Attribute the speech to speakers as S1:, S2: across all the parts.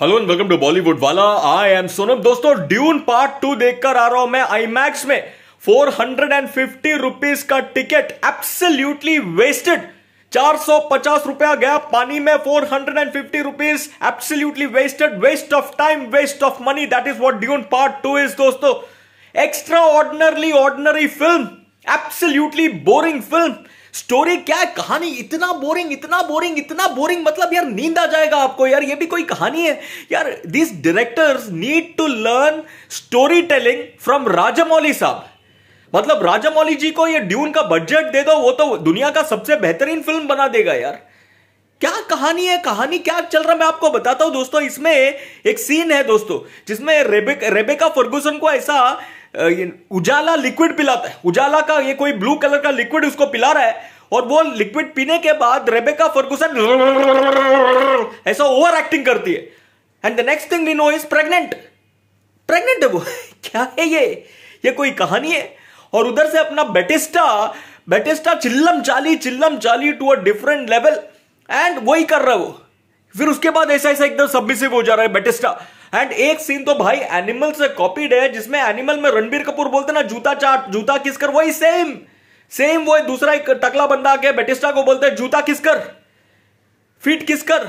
S1: hello and welcome to Bollywood वाला I M Sonam दोस्तों dune part to देखकर आ रहा हूं मैं आईमैक्स में four hundred and fifty rupees का टिकट एब्सोल्यूटली वेस्टेड चार सौ पचास रुपया गया पानी में four hundred and fifty rupees absolutely wasted waste of time waste of money that is what Dune part two is दोस्तों extraordinarily ordinary film absolutely boring film story क्या है कहानी इतना बोरिंग इतना बोरिंग इतना बोरिंग मतलब यार नींद आ जाएगा आपको यार ये भी कोई कहानी है यार this directors need to learn story telling from Rajamouli साहब मतलब राजामौली जी को ये ड्यून का बजट दे दो वो तो दुनिया का सबसे बेहतरीन फिल्म बना देगा यार क्या कहानी है कहानी क्या चल रहा है मैं आपको बताता हूं दोस्तों इसमें एक सीन है दोस्तों जिसमें रेबे, रेबेका फर्गूसन को ऐसा उजाला लिक्विड पिलाता है उजाला का ये कोई ब्लू कलर का लिक्विड उसको पिला रहा है और वो लिक्विड पीने के बाद रेबेका फर्गुसन ऐसा ओवर एक्टिंग करती है and the next thing we know is pregnant pregnant है वो क्या है ये ये कोई कहानी है और उधर से अपना बेटिस्टा बेटिस्टा चिल्लम चाली चिल्लम चाली to a different level and वही कर रहा है वो फिर उसके बाद ऐसा ऐसा एकदम सबमिसिव हो जा रहा है बेटिस्टा एंड एक सीन तो भाई एनिमल से कॉपीड है जिसमें एनिमल में रणबीर कपूर बोलते ना जूता चाट जूता किस कर वही सेम सेम वो दूसरा एक टकला बंदा के बेटिस्टा को बोलते हैं जूता किस कर फिट किस कर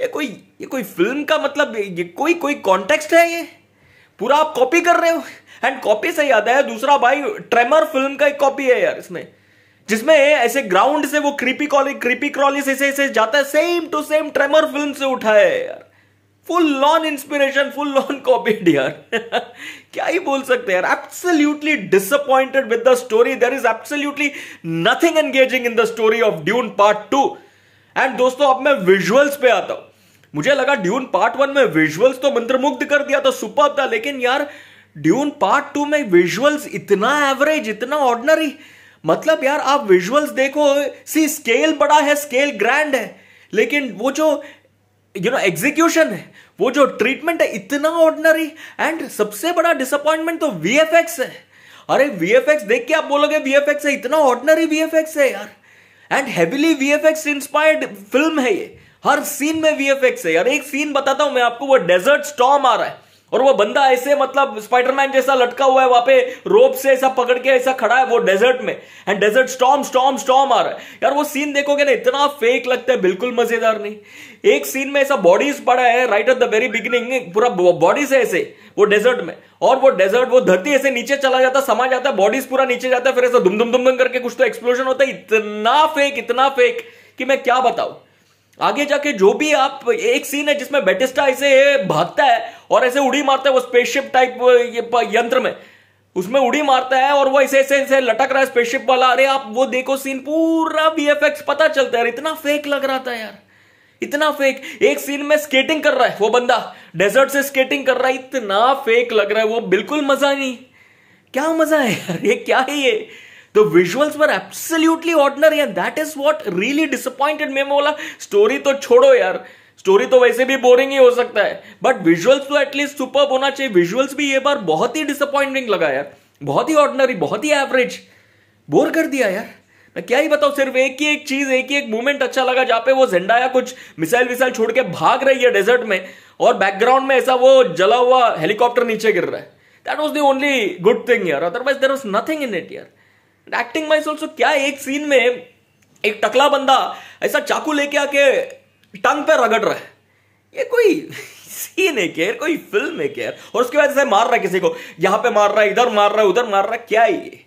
S1: ये कोई ये कोई फिल्म का मतलब ये कोई कोई कॉन्टेक्स्ट है ये पूरा आप कॉपी कर रहे हो एंड कॉपी से याद है दूसरा भाई ट्रेमर फिल्म का एक कॉपी है यार इसमें जिसमें ऐसे ग्राउंड से वो क्रीपी कॉली क्रीपी क्रॉली से ऐसे जाता है same to same tremor film से उठाया है यार full on inspiration full on copied यार क्या ही बोल सकते हैं absolutely disappointed with the story there is absolutely nothing engaging in the story of Dune part two and दोस्तों अब मैं विजुअल्स पे आता हूं मुझे लगा ड्यून पार्ट वन में विजुअल्स तो मंत्रमुग्ध कर दिया था तो सुपर था लेकिन यार ड्यून पार्ट टू में विजुअल्स इतना एवरेज इतना ऑर्डनरी मतलब यार आप विजुअल्स देखो सी स्केल बड़ा है स्केल ग्रैंड है लेकिन वो जो यू नो एग्जीक्यूशन है वो जो ट्रीटमेंट है इतना ऑर्डनरी एंड सबसे बड़ा डिसअपॉइंटमेंट तो वी है अरे वी देख के आप बोलोगे वी है इतना ऑर्डनरी वी है यार एंड हैवीली वी इंस्पायर्ड फिल्म है ये हर सीन में वी है यार एक सीन बताता हूं मैं आपको वो डेजर्ट स्टॉम आ रहा है और वो बंदा ऐसे मतलब स्पाइडरमैन जैसा लटका हुआ है वहां पे रोप से ऐसा पकड़ के ऐसा खड़ा है वो डेजर्ट में and desert storm storm storm आ रहा है यार वो सीन देखोगे ना इतना फेक लगता है बिल्कुल मजेदार नहीं एक सीन में ऐसा बॉडीज पड़ा है right at the very beginning पूरा बॉडीज है ऐसे वो डेजर्ट में और वो डेजर्ट वो धरती ऐसे नीचे चला जाता समा जाता है बॉडीज पूरा नीचे जाता है फिर ऐसा धुम धुम धुम करके कुछ तो एक्सप्लोजन होता है इतना फेक इतना फेक कि मैं क्या बताऊं आगे जाके जो भी आप एक सीन है जिसमें बेटिस्टा ऐसे भागता है और ऐसे उड़ी मारता है वो स्पेसशिप टाइप ये यंत्र में उसमें उड़ी मारता है और वो ऐसे ऐसे ऐसे लटक रहा है स्पेसशिप वाला अरे आप वो देखो सीन पूरा वी पता चलता है यार इतना फेक लग रहा था यार इतना फेक एक सीन में स्केटिंग कर रहा है वो बंदा डेजर्ट से स्केटिंग कर रहा है इतना फेक लग रहा है वो बिल्कुल मजा नहीं क्या मजा है यार ये क्या है ये the visuals were absolutely ordinary and that is what really disappointed मैं बोला स्टोरी तो छोड़ो यार स्टोरी तो वैसे भी बोरिंग ही हो सकता है बट विजुअल्स तो एटलीस्ट सुपर होना चाहिए विजुअल्स भी ये बार बहुत ही डिसअपॉइंटिंग लगा यार बहुत ही ऑर्डनरी बहुत ही एवरेज बोर कर दिया यार मैं क्या ही बताऊं सिर्फ एक ही एक चीज एक ही एक मूवमेंट अच्छा लगा जहां पे वो जेंडाया कुछ मिसाइल विसाइल छोड़ के भाग रही है डेजर्ट में और बैकग्राउंड में ऐसा वो जला हुआ हेलीकॉप्टर नीचे गिर रहा है that was the only good thing यार otherwise there was nothing in it यार एक्टिंग माइज ऑल्सो क्या एक सीन में एक टकला बंदा ऐसा चाकू लेके आके टंग पे रगड़ रहा है ये कोई सीन है केयर कोई फिल्म है केयर और उसके बाद ऐसे मार रहा है किसी को यहां पे मार रहा है इधर मार रहा है उधर मार रहा है क्या है ये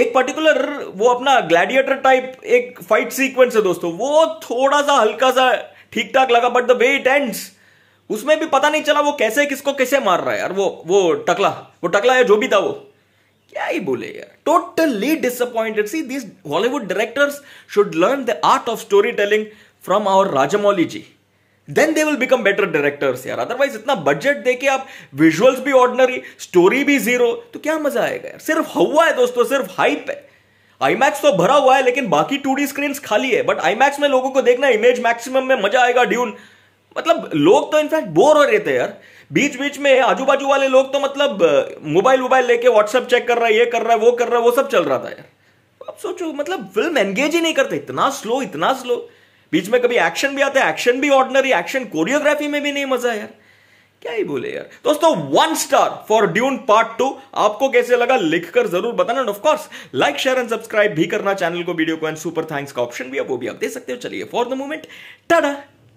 S1: एक पर्टिकुलर वो अपना ग्लैडिएटर टाइप एक फाइट सीक्वेंस है दोस्तों वो थोड़ा सा हल्का सा ठीक ठाक लगा but the way it ends उसमें भी पता नहीं चला वो कैसे किसको कैसे मार रहा है यार वो वो टकला वो टकला या जो भी था वो क्या ही बोले यार totally disappointed see this Hollywood directors should learn the art of story telling from our Rajamouli ji then they will become better directors यार अदरवाइज इतना बजट देके आप विजुअल्स भी ऑर्डनरी स्टोरी भी जीरो तो क्या मजा आएगा यार सिर्फ हवा है दोस्तों सिर्फ हाइप है आईमैक्स तो भरा हुआ है लेकिन बाकी टू डी स्क्रीन खाली है बट आईमैक्स में लोगों को देखना इमेज मैक्सिमम में मजा आएगा ड्यून मतलब लोग तो इनफैक्ट बोर हो रहे थे यार बीच बीच में आजू बाजू वाले लोग तो मतलब मोबाइल वोबाइल लेके व्हाट्सएप चेक कर रहा है ये कर रहा है वो कर रहा है वो सब चल रहा था यार अब सोचो मतलब फिल्म एंगेज ही नहीं करते इतना स्लो इतना स्लो बीच में कभी एक्शन भी आता है एक्शन भी ऑर्डनरी एक्शन कोरियोग्राफी में भी नहीं मजा यार क्या ही बोले यार दोस्तों one star for Dune part two आपको कैसे लगा लिखकर जरूर बताना and of course like share and subscribe भी करना चैनल को वीडियो को एंड सुपर थैंक्स का ऑप्शन भी है वो भी आप दे सकते हो चलिए फॉर द मोमेंट टाटा